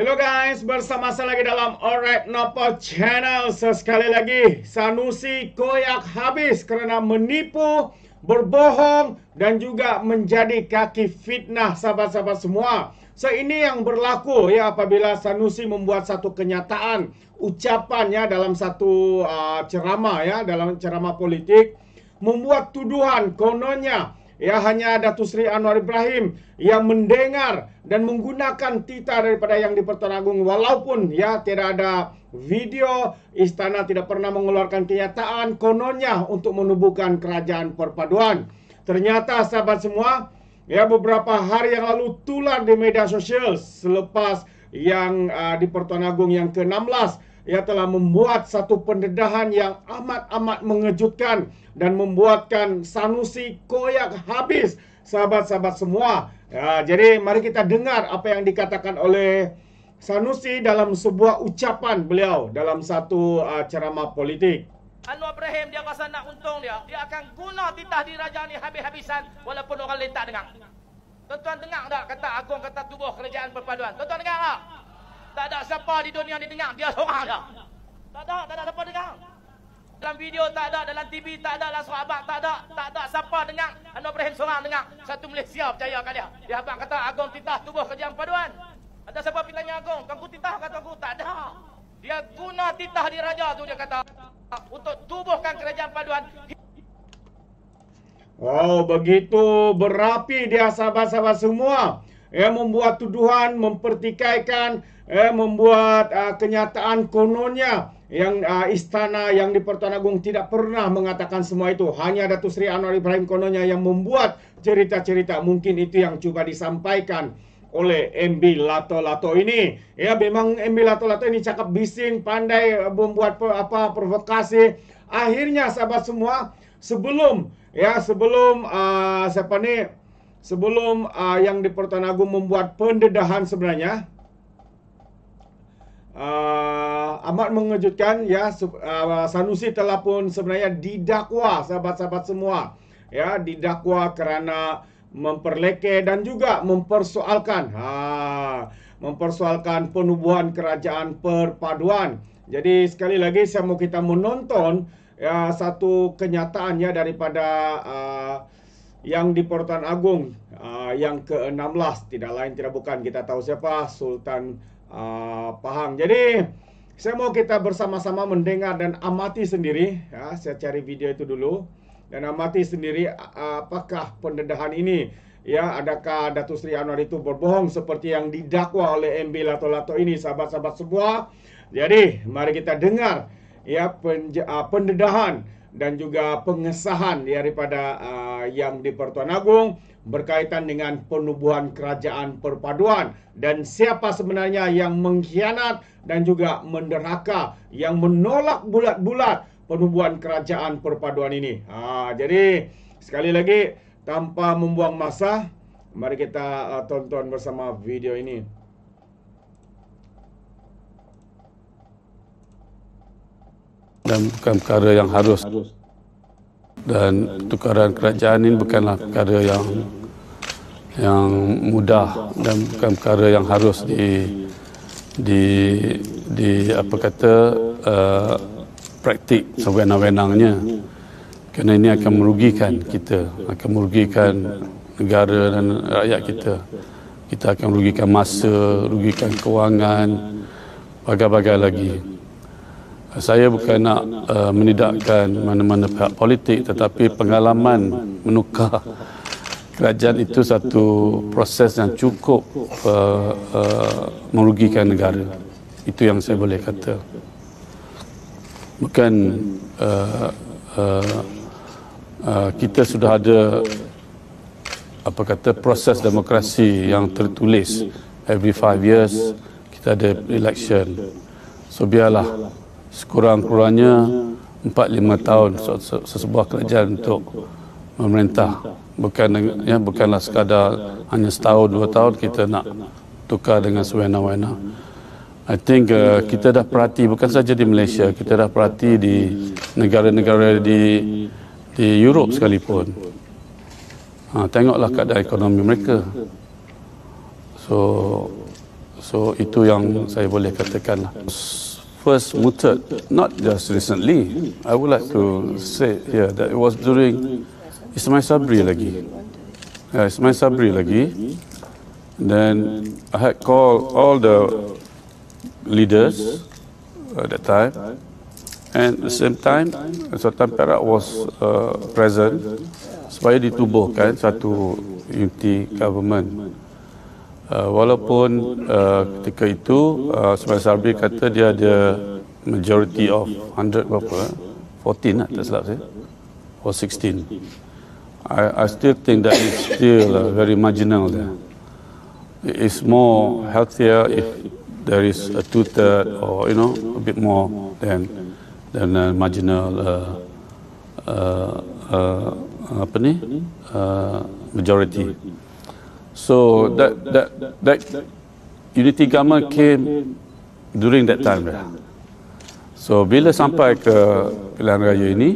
Hello guys, bersama saya lagi dalam Alright Nopo Channel. Sekali lagi, Sanusi koyak habis kerana menipu, berbohong dan juga menjadi kaki fitnah sahabat-sahabat semua. So ini yang berlaku ya apabila Sanusi membuat satu kenyataan ucapannya dalam satu uh, ceramah ya dalam ceramah politik membuat tuduhan kononnya Ya hanya Datuk Seri Anwar Ibrahim yang mendengar dan menggunakan tita daripada yang di Pertuan Agung walaupun ya tidak ada video istana tidak pernah mengeluarkan kenyataan kononnya untuk menubuhkan kerajaan perpaduan. Ternyata sahabat semua ya beberapa hari yang lalu tular di media sosial selepas yang uh, di Pertuan Agung yang ke-16 ia telah membuat satu pendedahan yang amat-amat mengejutkan dan membuatkan Sanusi koyak habis sahabat-sahabat semua. Ya, jadi mari kita dengar apa yang dikatakan oleh Sanusi dalam sebuah ucapan beliau dalam satu uh, ceramah politik. Anwar Ibrahim dia rasa nak untung dia, dia akan guna titah di diraja ni habis-habisan walaupun orang lain tak dengar. Tuan-tuan dengar tak kata agong kata tubuh kerajaan perpaduan? Tuan-tuan dengar tak? Tak ada siapa di dunia ni dengar dia seorang dah. Tak ada, tak ada siapa dengar. Dalam video tak ada, dalam TV tak ada, dalam surat abang tak ada, tak ada siapa dengar. Anwar Ibrahim seorang dengar. Satu Malaysia percaya kat dia. Dia abang kata agung titah tubuh kerja paduan. Ada siapa pergi tanya agung? Kau titah kata aku tak ada. Dia guna titah di raja tu dia kata untuk tubuhkan kerajaan paduan. Wow, begitu berapi dia sahabat-sahabat semua eh, membuat tuduhan, mempertikaikan, eh, membuat uh, kenyataan kononnya yang uh, istana yang di Pertuan agung tidak pernah mengatakan semua itu. Hanya Datuk Seri Anwar Ibrahim kononnya yang membuat cerita-cerita. Mungkin itu yang cuba disampaikan oleh MB Lato Lato ini. Ya memang MB Lato Lato ini cakap bising, pandai membuat apa provokasi. Akhirnya sahabat semua sebelum ya sebelum uh, siapa nih sebelum uh, yang di Pertuan Agung membuat pendedahan sebenarnya uh, ah, amat mengejutkan ya uh, Sanusi telah pun sebenarnya didakwa sahabat-sahabat semua ya didakwa kerana memperleke dan juga mempersoalkan ha mempersoalkan penubuhan kerajaan perpaduan. Jadi sekali lagi saya mau kita menonton ya satu kenyataan ya daripada uh, yang di Portan Agung uh, yang ke-16 lah, tidak lain tidak bukan kita tahu siapa Sultan uh, Pahang. Jadi saya mau kita bersama-sama mendengar dan amati sendiri ya saya cari video itu dulu dan amati sendiri uh, apakah pendedahan ini ya adakah Datuk Sri Anwar itu berbohong seperti yang didakwa oleh MB Lato-Lato ini sahabat-sahabat semua. Jadi mari kita dengar ya penja- ah, pendedahan dan juga pengesahan daripada uh, yang di Pertuan Agong berkaitan dengan penubuhan kerajaan perpaduan dan siapa sebenarnya yang mengkhianat dan juga menderhaka yang menolak bulat-bulat penubuhan kerajaan perpaduan ini. Ha, jadi sekali lagi tanpa membuang masa mari kita uh, tonton bersama video ini. dan bukan perkara yang harus. Dan tukaran kerajaan ini bukanlah perkara yang yang mudah dan bukan perkara yang harus di di di apa kata uh, praktik sewenang-wenangnya kerana ini akan merugikan kita akan merugikan negara dan rakyat kita kita akan rugikan masa rugikan kewangan bagai-bagai lagi saya bukan nak uh, menidakkan mana-mana pihak politik tetapi pengalaman menukar kerajaan itu satu proses yang cukup uh, uh, merugikan negara. Itu yang saya boleh kata. Bukan uh, uh, uh, kita sudah ada apa kata proses demokrasi yang tertulis every five years kita ada election. So biarlah sekurang-kurangnya 4 5 tahun sesebuah kerajaan untuk memerintah bukan ya bukanlah sekadar hanya setahun dua tahun kita nak tukar dengan sewena-wena I think uh, kita dah perhati bukan saja di Malaysia kita dah perhati di negara-negara di di Europe sekalipun ha, tengoklah keadaan ekonomi mereka so so itu yang saya boleh katakan lah first mooted, not just recently. I would like to say yeah that it was during Ismail Sabri lagi. Yeah, Ismail Sabri lagi. Then I had called all the leaders at uh, that time. And at the same time, Sultan Perak was uh, present supaya ditubuhkan satu unity government. Uh, walaupun uh, ketika itu uh, Sumai Sabri kata dia ada majority of 100 berapa? 14 lah, eh? eh? tak silap saya. Or 16. I, I still think that it's still uh, very marginal there. It's more healthier if there is a two-third or, you know, a bit more than than a marginal uh, uh, uh, uh apa ni? Uh, majority so that that that, that, that unity gama came during that during time, time. So bila sampai ke Pilihan Raya ini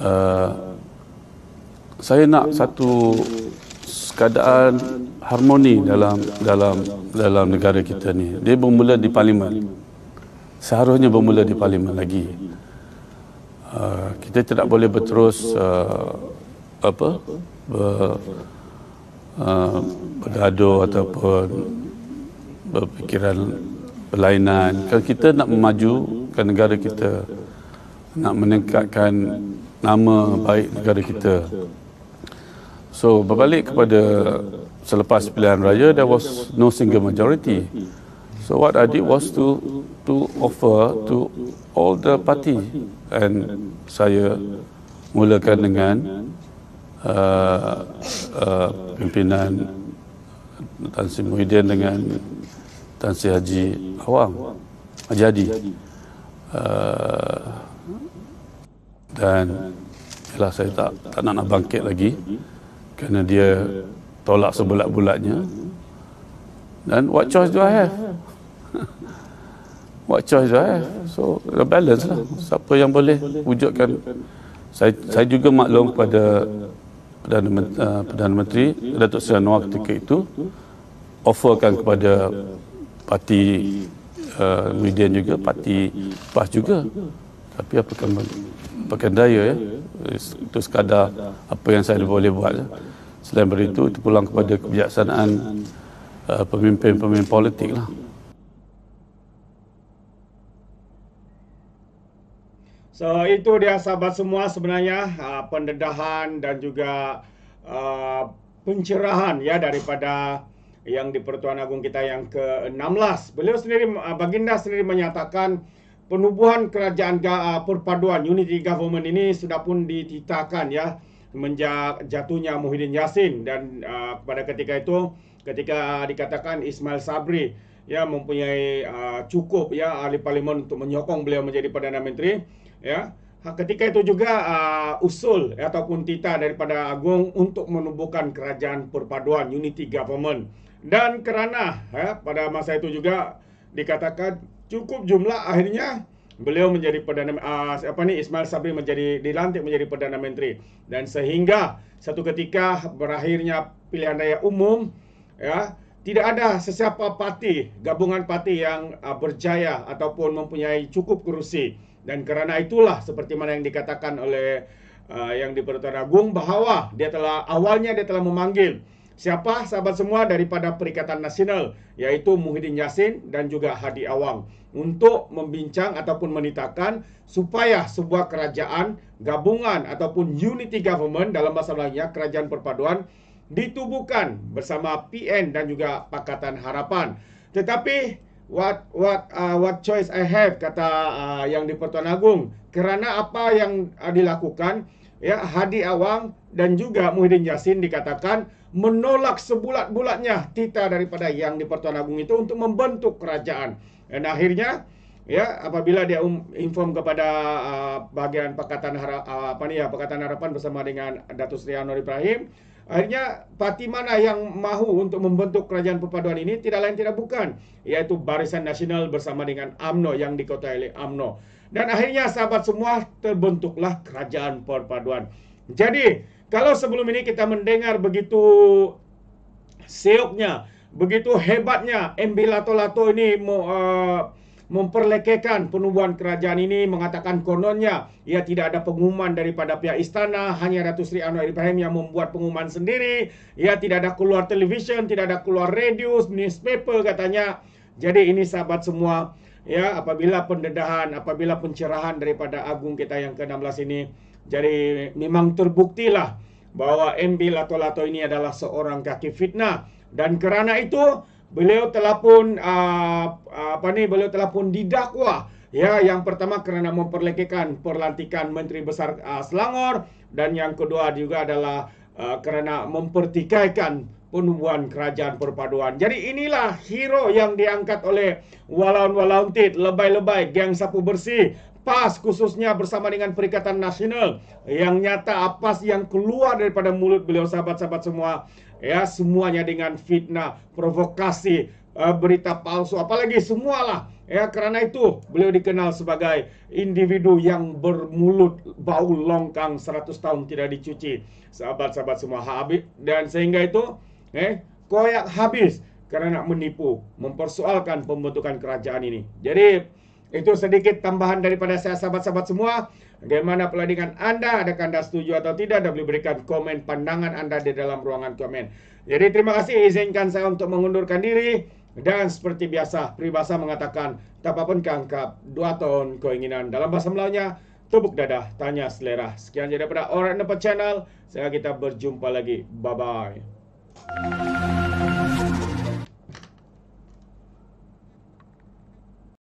uh, saya nak satu keadaan harmoni dalam dalam dalam negara kita ni. Dia bermula di parlimen. Seharusnya bermula di parlimen lagi. Uh, kita tidak boleh berterus uh, apa? Ber, Ah, bergaduh ataupun berfikiran berlainan. Kalau kita nak memajukan negara kita, nak meningkatkan nama baik negara kita. So, berbalik kepada selepas pilihan raya, there was no single majority. So, what I did was to to offer to all the party. And saya mulakan dengan Eh, eh, pimpinan Tan Sri Muhyiddin dengan Tan Sri Haji Awang jadi uh, eh, dan ialah saya tak tak nak nak bangkit lagi kerana dia tolak sebulat-bulatnya dan what choice do I have what choice do I have so the balance lah siapa yang boleh wujudkan saya saya juga maklum pada Perdana Menteri, uh, Perdana Menteri Datuk Seri Anwar ketika itu offerkan kepada parti uh, Muhyiddin juga, parti PAS juga. Tapi apa kan pakai daya ya? Itu sekadar apa yang saya boleh buat. Ya. Selain itu, itu pulang kepada kebijaksanaan uh, pemimpin-pemimpin politik lah. So itu dia sahabat semua sebenarnya uh, pendedahan dan juga uh, pencerahan ya daripada yang di Pertuan Agung kita yang ke-16. Beliau sendiri uh, baginda sendiri menyatakan penubuhan kerajaan uh, perpaduan unity government ini sudah pun dititahkan ya menjak jatuhnya Muhyiddin Yassin dan uh, pada ketika itu ketika dikatakan Ismail Sabri ya mempunyai uh, cukup ya ahli parlimen untuk menyokong beliau menjadi perdana menteri ya ha, ketika itu juga uh, usul ataupun tita daripada agung untuk menubuhkan kerajaan perpaduan unity government dan kerana ya, pada masa itu juga dikatakan cukup jumlah akhirnya beliau menjadi perdana uh, apa ni Ismail Sabri menjadi dilantik menjadi perdana menteri dan sehingga satu ketika berakhirnya pilihan raya umum ya tidak ada sesiapa parti gabungan parti yang uh, berjaya ataupun mempunyai cukup kerusi dan kerana itulah seperti mana yang dikatakan oleh uh, yang di Pertuan Agung bahawa dia telah awalnya dia telah memanggil siapa sahabat semua daripada Perikatan Nasional yaitu Muhyiddin Yassin dan juga Hadi Awang untuk membincang ataupun menitakan supaya sebuah kerajaan gabungan ataupun unity government dalam bahasa Melayunya kerajaan perpaduan ditubuhkan bersama PN dan juga Pakatan Harapan. Tetapi what what uh, what choice I have kata uh, yang di Pertuan Agung kerana apa yang uh, dilakukan ya Hadi Awang dan juga Muhyiddin Yassin dikatakan menolak sebulat-bulatnya tita daripada yang di Pertuan Agung itu untuk membentuk kerajaan dan akhirnya ya apabila dia um, inform kepada uh, bagian pakatan harap, uh, apa nih ya pakatan harapan bersama dengan Datuk Sri Anwar Ibrahim Akhirnya parti mana lah yang mahu untuk membentuk kerajaan perpaduan ini tidak lain tidak bukan iaitu Barisan Nasional bersama dengan AMNO yang diketuai oleh AMNO. Dan akhirnya sahabat semua terbentuklah kerajaan perpaduan. Jadi kalau sebelum ini kita mendengar begitu seoknya, begitu hebatnya MB Lato-Lato ini uh, memperlekehkan penubuhan kerajaan ini mengatakan kononnya ia tidak ada pengumuman daripada pihak istana hanya Ratu Sri Anwar Ibrahim yang membuat pengumuman sendiri ia tidak ada keluar televisyen tidak ada keluar radio newspaper katanya jadi ini sahabat semua ya apabila pendedahan apabila pencerahan daripada agung kita yang ke-16 ini jadi memang terbuktilah bahwa MB Lato Lato ini adalah seorang kaki fitnah dan kerana itu beliau telah pun uh, apa ni beliau telah pun didakwa ya yang pertama kerana memperlekehkan pelantikan menteri besar uh, Selangor dan yang kedua juga adalah uh, kerana mempertikaikan penubuhan kerajaan perpaduan. Jadi inilah hero yang diangkat oleh walaun walau tit, lebay-lebay, geng sapu bersih, PAS khususnya bersama dengan Perikatan Nasional yang nyata apa yang keluar daripada mulut beliau sahabat-sahabat semua ya semuanya dengan fitnah, provokasi, eh, berita palsu, apalagi semualah. Ya karena itu beliau dikenal sebagai individu yang bermulut bau longkang 100 tahun tidak dicuci. Sahabat-sahabat semua habis dan sehingga itu eh koyak habis karena nak menipu, mempersoalkan pembentukan kerajaan ini. Jadi itu sedikit tambahan daripada saya sahabat-sahabat semua. Bagaimana pula dengan anda? Adakah anda setuju atau tidak? Anda boleh berikan komen pandangan anda di dalam ruangan komen. Jadi terima kasih izinkan saya untuk mengundurkan diri. Dan seperti biasa, peribahasa mengatakan, tak pun kangkap, dua tahun keinginan. Dalam bahasa Melayunya, tubuk dada, tanya selera. Sekian daripada Orang Nepal Channel. Sehingga kita berjumpa lagi. Bye-bye.